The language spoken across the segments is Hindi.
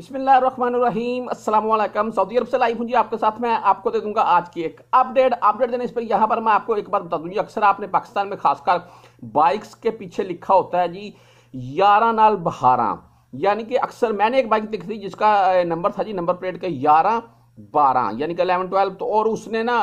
बिस्मिल्लाम असलम सऊदी अरब से लाइव हूँ जी आपके साथ मैं आपको दे दूंगा आज की एक अपडेट अपडेट देने इस पर यहाँ पर मैं आपको एक बार बता दूँ जी अक्सर आपने पाकिस्तान में खासकर बाइक्स के पीछे लिखा होता है जी यारह नाल बहारा यानी कि अक्सर मैंने एक बाइक देखी थी जिसका नंबर था जी नंबर प्लेट का ग्यारह बारह यानी कि अलेवन ट्वेल्व तो और उसने ना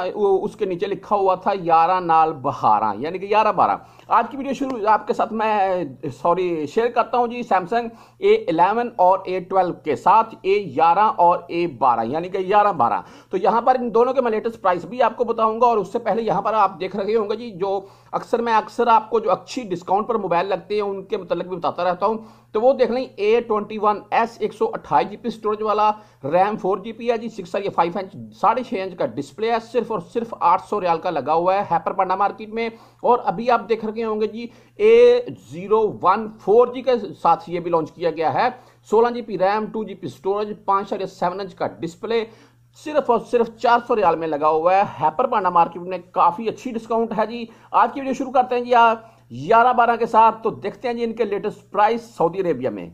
उसके नीचे लिखा हुआ था यारह नाल बहारा यानी कि ग्यारह बारह आज की वीडियो शुरू आपके साथ मैं सॉरी शेयर करता हूं जी सैमसंग ए इलेवन और ए ट्वेल्व के साथ ए ग्यारह और ए बारह यानी कि ग्यारह बारह तो यहां पर इन दोनों के मैं लेटेस्ट प्राइस भी आपको बताऊंगा और उससे पहले यहाँ पर आप देख रहे होंगे जी जो अक्सर मैं अक्सर आपको जो अच्छी डिस्काउंट पर मोबाइल लगते हैं उनके मतलब भी बताता रहता हूँ तो वो देख लें ए ट्वेंटी वन एस एक सौ अट्ठाईस जी स्टोरेज वाला रैम फोर जी पी है जी सिक्स ये फाइव इंच साढ़े छः इंच का डिस्प्ले है सिर्फ और सिर्फ आठ सौ रियाल का लगा हुआ है हैपर पांडा मार्केट में और अभी आप देख रखे होंगे G A zero one four G के साथ ये भी लॉन्च किया गया है सोलह G B RAM two G B storage पाँच सौ सेवन इंच का डिस्प्ले सिर्फ और सिर्फ चार सौ रियाल में लगा हुआ है हैपर पांडा मार्केट में काफ़ी अच्छी डिस्काउंट है जी आज की वीडियो शुरू करते हैं जी आप ग्यारह बारह के साथ तो देखते हैं जी इनके लेटेस्ट प्राइस सऊदी अरेबिया में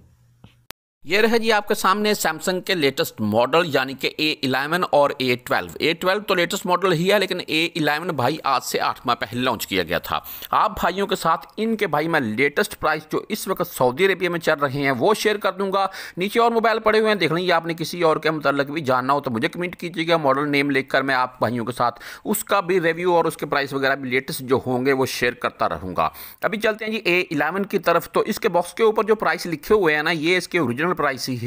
ये रहे जी आपके सामने सैमसंग के लेटेस्ट मॉडल यानी कि ए इलेवन और ए ट्वेल्व ए ट्वेल्व तो लेटेस्ट मॉडल ही है लेकिन ए इलेवन भाई आज से आठ माह पहले लॉन्च किया गया था आप भाइयों के साथ इनके भाई मैं लेटेस्ट प्राइस जो इस वक्त सऊदी अरेबिया में चल रहे हैं वो शेयर कर दूंगा नीचे और मोबाइल पड़े हुए हैं देख लीजिए आपने किसी और के मतलब भी जानना हो तो मुझे कमेंट कीजिएगा मॉडल नेम कर मैं आप भाइयों के साथ उसका भी रिव्यू और उसके प्राइस वगैरह भी लेटेस्ट जो होंगे वो शेयर करता रहूँगा अभी चलते हैं जी ए इलेवन की तरफ तो इसके बॉक्स के ऊपर जो प्राइस लिखे हुए हैं ना ये इसके ओरिजिनल pricey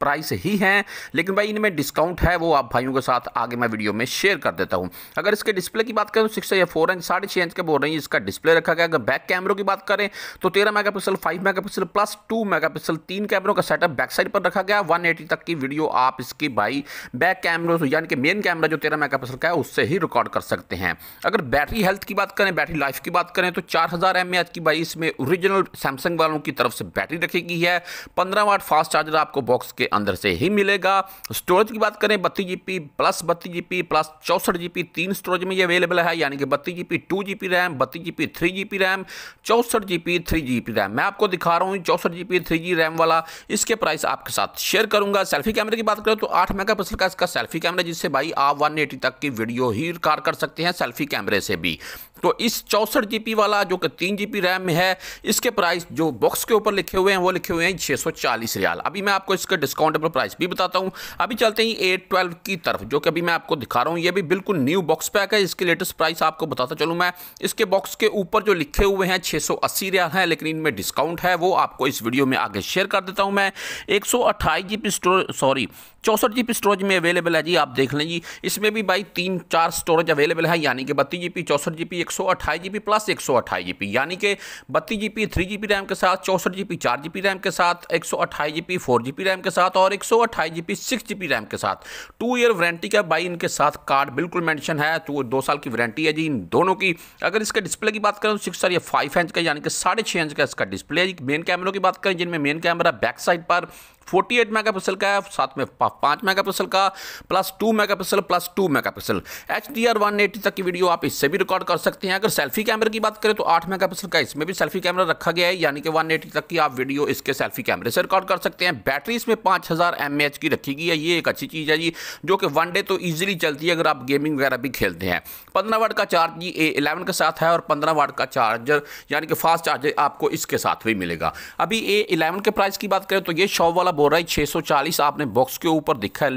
प्राइस ही हैं लेकिन भाई इनमें डिस्काउंट है वो आप भाइयों के साथ आगे मैं वीडियो में शेयर कर देता हूँ अगर इसके डिस्प्ले की बात करें तो सिक्स या फोर इंच साढ़े छः इंच के बोल रही है इसका डिस्प्ले रखा गया अगर बैक कैमरों की बात करें तो तेरह megapixel five megapixel plus two megapixel तीन कैमरों का सेटअप बैक साइड पर रखा गया वन एटी तक की वीडियो आप इसकी भाई बैक कैमरों से यानी कि मेन कैमरा जो तेरह मेगा पिक्सल का है उससे ही रिकॉर्ड कर सकते हैं अगर बैटरी हेल्थ की बात करें बैटरी लाइफ की बात करें तो चार हज़ार की भाई इसमें ओरिजिनल सैमसंग वालों की तरफ से बैटरी रखी गई है पंद्रह वाट फास्ट चार्जर आपको बॉक्स के अंदर से ही मिलेगा स्टोरेज की बात करें बत्तीस जी बी प्लस बत्तीस जी बी प्लस चौसठ जी बी तीन स्टोरेज में ये अवेलेबल है यानी कि बत्तीस G B two G B RAM बत्तीस G B three G B RAM चौसठ G B three G B RAM मैं आपको दिखा रहा हूँ चौसठ G B three G RAM वाला इसके प्राइस आपके साथ शेयर करूंगा सेल्फी कैमरे की बात करें तो आठ मेगा पिक्सल का इसका सेल्फी कैमरा जिससे भाई आप वन एटी तक की वीडियो ही रिकॉर्ड कर सकते हैं सेल्फी कैमरे से भी तो इस चौंसठ जी वाला जो कि तीन जी रैम में है इसके प्राइस जो बॉक्स के ऊपर लिखे हुए हैं वो लिखे हुए हैं छः सौ चालीस रियाल अभी मैं आपको इसका डिस्काउंटेबल प्राइस भी बताता हूँ अभी चलते हैं एट ट्वेल्व की तरफ जो कि अभी मैं आपको दिखा रहा हूँ ये भी बिल्कुल न्यू बॉक्स पैक है इसके लेटेस्ट प्राइस आपको बताता चलूँ मैं इसके बॉक्स के ऊपर जो लिखे हुए हैं छः सौ अस्सी रियाल हैं लेकिन इनमें डिस्काउंट है वो आपको इस वीडियो में आगे शेयर कर देता हूँ मैं एक सौ अट्ठाईस जी स्टोर सॉरी चौंसठ जी स्टोरेज में अवेलेबल है जी आप देख लें जी इसमें भी भाई तीन चार स्टोरेज अवेलेबल है यानी कि बत्तीस जी पी चौंसठ जी पी एक सौ अट्ठाईस जी पी प्लस एक सौ अट्ठाईस जी पी यानी कि बत्तीस G B three G B RAM के साथ चौंसठ जी पी चार जी पी रैम के साथ एक सौ अट्ठाईस G B four G B RAM के साथ और एक सौ अट्ठाईस G B six G B RAM के साथ टू ईयर वारंटी का भाई इनके साथ कार्ड बिल्कुल मैंशन है तो दो साल की वारंटी है जी इन दोनों की अगर इसके डिस्प्ले की बात करें तो सिक्स सर फाइव इंच का यानी कि साढ़े छः इंच का इसका डिस्प्ले है मेन कैमरों की बात करें जिनमें मेन कैमरा बैक साइड पर फोर्टी एट मेगा पिक्सल का है साथ में पाँच मेगा पिक्सल का plus two megapixel plus two megapixel H D R one eighty तक की वीडियो आप इससे भी रिकॉर्ड कर सकते हैं अगर सेल्फी कैमरे की बात करें तो आठ मेगा पिक्सल का इसमें भी सेल्फी कैमरा रखा गया है यानी कि वन एटी तक की आप वीडियो इसके सेल्फी कैमरे से रिकॉर्ड कर सकते हैं बैटरी इसमें पाँच हज़ार एम एच की रखी गई है ये एक अच्छी चीज़ है जी जो कि वन डे तो ईजिली चलती है अगर आप गेमिंग वगैरह भी खेलते हैं पंद्रह वाट का चार्ज जी ए इलेवन के साथ है और पंद्रह वाट का चार्जर यानी कि फास्ट चार्जर आपको इसके साथ भी मिलेगा अभी ए इलेवन के प्राइस की बात करें तो ये शॉप वाला बोल रहा है 640 आपने बॉक्स के ऊपर दिखा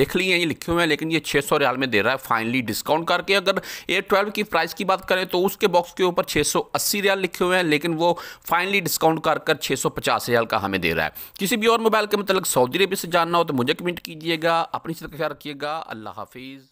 देख लिए ये लिखे हुए हैं लेकिन ये 600 रियाल में दे रहा है फाइनली डिस्काउंट करके अगर ए ट्वेल्व की प्राइस की बात करें तो उसके बॉक्स के ऊपर 680 रियाल लिखे हुए हैं लेकिन वो फाइनली डिस्काउंट कर कर छः रियाल का हमें दे रहा है किसी भी और मोबाइल के मतलब सऊदी अरब से जानना हो तो मुझे कमेंट कीजिएगा अपनी से ख्याल रखिएगा अल्लाह हाफिज़